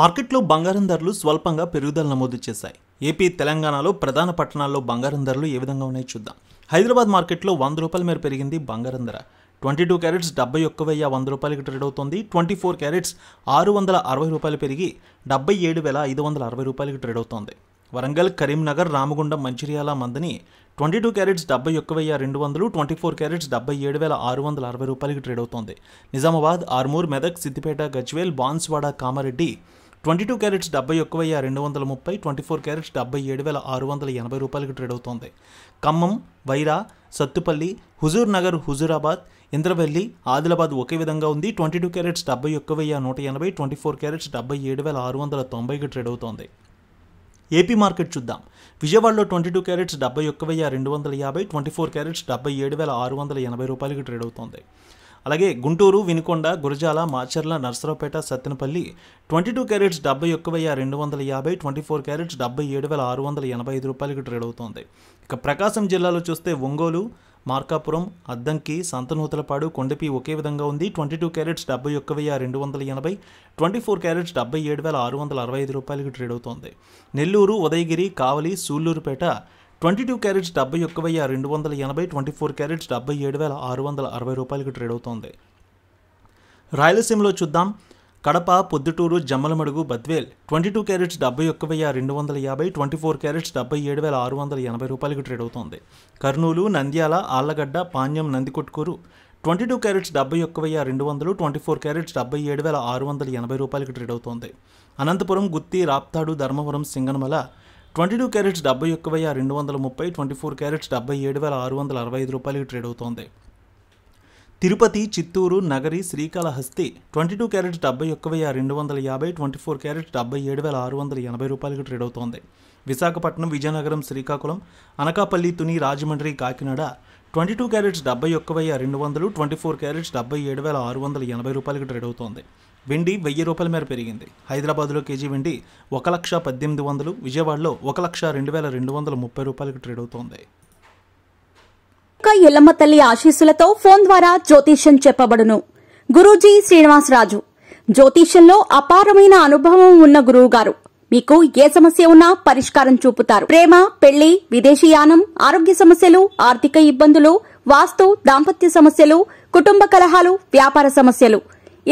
మార్కెట్లో బంగారం ధరలు స్వల్పంగా పెరుగుదల నమోదు చేశాయి ఏపీ తెలంగాణలో ప్రధాన పట్టణాల్లో బంగారం ధరలు ఏ విధంగా ఉన్నాయో చూద్దాం హైదరాబాద్ మార్కెట్లో వంద రూపాయల మేర పెరిగింది బంగారం ధర ట్వంటీ టూ క్యారెట్స్ డెబ్బై ఒక్క వెయ్యి వంద రూపాయలకి ట్రేడ్ అవుతుంది ట్వంటీ ఫోర్ క్యారెట్స్ ఆరు వందల అరవై రూపాయలు పెరిగి డెబ్బై ఏడు వేల ఐదు వందల అరవై రూపాయలకి ట్రేడ్ అవుతోంది వరంగల్ కరీంనగర్ రామగుండం మంచిర్యాల మందిని ట్వంటీ టూ క్యారెట్స్ డెబ్బై ఒక్క వెయ్యి రెండు వందలు ట్వంటీ ఫోర్ క్యారెట్స్ డెబ్బై ఏడు వేల ఆరు వందల అరవై రూపాయలకి ట్రేడ్ అవుతోంది Nizamabad Armoor Medak Siddipet Gajwel Banswada Kamareddy twenty two carats డెబ్బై ఒక్క వెయ్యి రెండు వందల ముప్పై ట్వంటీ ఫోర్ క్యారెట్స్ డెబ్బై ఏడు వేల ఆరు వందల ఎనభై రూపాయలకు ట్రేడ్ అవుతోంది ఖమ్మం వైరా సత్తుపల్లి హుజూర్ నగర్ హుజూరాబాద్ ఇంద్రవెల్లి ఆదిలాబాద్ ఒకే విధంగా ఉంది ట్వంటీ టూ క్యారెట్స్ డెబ్బై ఒక్క వెయ్యి నూట ఎనభై ట్వంటీ ఫోర్ క్యారెట్స్ డెబ్బై ఏడు వేల ఆరు వందల తొంభైకి ట్రేడ్ అవుతోంది ఏపీ మార్కెట్ చూద్దాం విజయవాడలో ట్వంటీ టూ క్యారెట్స్ డెబ్బై ఒక్క వెయ్యి రెండు వందల యాభై ట్వంటీ ఫోర్ క్యారెట్స్ డెబ్బై ఏడు వేల ఆరు వందల ఎనభై రూపాయలకి ట్రేడ్ అవుతోంది అలాగే Guntur Vinukonda Gurazala Macherla Narasaraopet Sattenapalli twenty two carats డెబ్బై ఒక్క వెయ్యి రెండు వందల యాభై ట్వంటీ ఫోర్ క్యారెట్స్ డెబ్బై ఏడు వేల ఆరు వందల ఎనభై ఐదు రూపాయలకి ట్రేడ్ అవుతోంది ఇక ప్రకాశం జిల్లాలో చూస్తే ఒంగోలు మార్కాపురం అద్దంకి సంతనూతలపాడు కొండపి ఒకే విధంగా ఉంది ట్వంటీ టూ క్యారెట్స్ డెబ్బై ఒక్క వెయ్యి రెండు వందల ఎనభై ట్వంటీ ఫోర్ క్యారెట్స్ డెబ్బై ఏడు వేల ఆరు వందల అరవై ఐదు రూపాయలకి ట్రేడ్ అవుతోంది Nellore Udayagiri Kavali Sullurpeta twenty two carats డెబ్బై ఒక్క వెయ్యి రెండు వందల ఎనభై ట్వంటీ ఫోర్ క్యారెట్స్ డెబ్బై ఏడు వేల ఆరు వందల అరవై రూపాయలకి ట్రేడ్ అవుతోంది రాయలసీమలో చూద్దాం Kadapa Proddatur Jammalamadugu Badvel twenty two carats డెబ్బై ఒక్క వెయ్యి రెండు వందల యాభై ట్వంటీ ఫోర్ క్యారెట్స్ డెబ్బై ఏడు వేల ఆరు వందల ఎనభై రూపాయలకి ట్రేడ్ అవుతోంది Kurnool Nandyal Allagadda Panyam Nandikotkur twenty two carats డెబ్బై ఒక్క వెయ్యి రెండు వందలు ట్వంటీ ఫోర్ క్యారెట్స్ డెబ్బై ఏడు వేల ఆరు వందల ఎనభై రూపాయలకి ట్రేడ్ అవుతోంది Anantapur Gooty Raptadu Dharmavaram Singanamala twenty two carats డెబ్బై ఒక్క వెయ్యి రెండు వందల ముప్పై ట్వంటీ ఫోర్ క్యారెట్స్ డెబ్బై ఏడు వేల ఆరు వందల అరవై ఐదు రూపాయలకి ట్రేడ్ అవుతోంది Tirupati Chittoor Nagari Srikalahasti twenty two carats డెబ్బై ఒక్క వెయ్యి రెండు వందల యాభై ట్వంటీ ఫోర్ క్యారెట్స్ డెబ్బై ఏడు వేల ఆరు వందల ఎనభై రూపాయలకి ట్రేడ్ అవుతోంది Visakhapatnam Vizianagaram Srikakulam Anakapalli Tuni Rajahmundry Kakinada twenty two carats డెబ్బై ఒక్క వెయ్యి రెండు వందలు ట్వంటీ ఫోర్ క్యారెట్స్ డెబ్బై ఏడు వేల ఆరు వందల ఎనభై రూపాయలకి ట్రేడ్ అవుతోంది వెండి వెయ్యి రూపాయల మేర పెరిగింది హైదరాబాద్లో కేజీ వెండి ఒక లక్ష పద్దెనిమిది వందలు విజయవాడలో ఒక లక్ష రెండు వేల రెండు వందల ముప్పై రూపాయలకు ట్రేడ్ అవుతోంది ఎల్లమ్మ తల్లి ఆశీస్సులతో ఫోన్ ద్వారా జ్యోతిష్యం చెప్పబడును గురూజీ శ్రీనివాసరాజు జ్యోతిష్యంలో అపారమైన అనుభవం ఉన్న గురువు గారు మీకు ఏ సమస్య ఉన్నా పరిష్కారం చూపుతారు ప్రేమ పెళ్లి విదేశీయానం ఆరోగ్య సమస్యలు ఆర్థిక ఇబ్బందులు వాస్తు దాంపత్య సమస్యలు కుటుంబ కలహాలు వ్యాపార సమస్యలు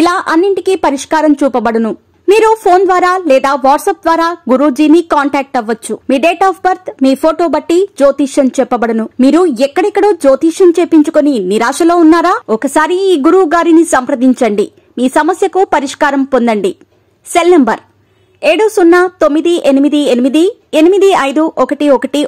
ఇలా అన్నింటికీ పరిష్కారం చూపబడును మీరు ఫోన్ ద్వారా లేదా వాట్సాప్ ద్వారా గురూజీని కాంటాక్ట్ అవ్వచ్చు మీ డేట్ ఆఫ్ బర్త్ మీ ఫోటో బట్టి జ్యోతిష్యం చెప్పబడను మీరు ఎక్కడెక్కడో జ్యోతిష్యం చేపించుకుని నిరాశలో ఉన్నారా ఒకసారి ఈ గురువు గారిని సంప్రదించండి మీ సమస్యకు పరిష్కారం పొందండి సెల్ నంబర్ ఏడు సున్నా తొమ్మిది ఎనిమిది ఎనిమిది ఎనిమిది ఐదు ఒకటి ఒకటి